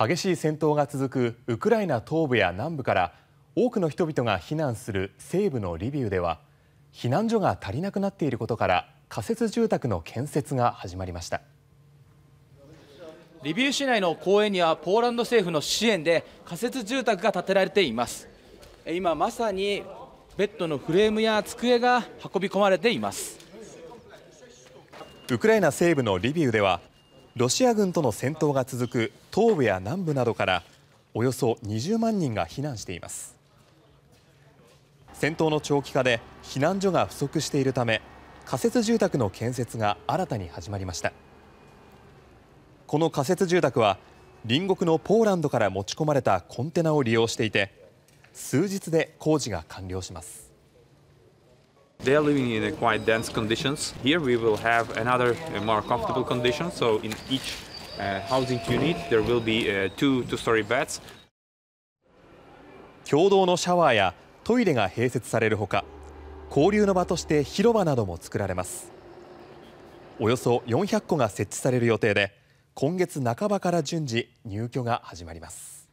激しい戦闘が続くウクライナ東部や南部から多くの人々が避難する西部のリビウでは避難所が足りなくなっていることから仮設住宅の建設が始まりましたリビウ市内の公園にはポーランド政府の支援で仮設住宅が建てられています今まさにベッドのフレームや机が運び込まれていますウクライナ西部のリビウではロシア軍との戦闘が続く東部や南部などからおよそ20万人が避難しています戦闘の長期化で避難所が不足しているため仮設住宅の建設が新たに始まりましたこの仮設住宅は隣国のポーランドから持ち込まれたコンテナを利用していて数日で工事が完了します They are living in a quite dense conditions. Here we will have another more comfortable condition. So in each uh, housing unit there will be uh, two two-story beds. 共同のシャワーやトイレが併設されるほか、交流の場として広場なども作られます。およそ400個が設置される予定で、今月半ばから順次入居が始まります。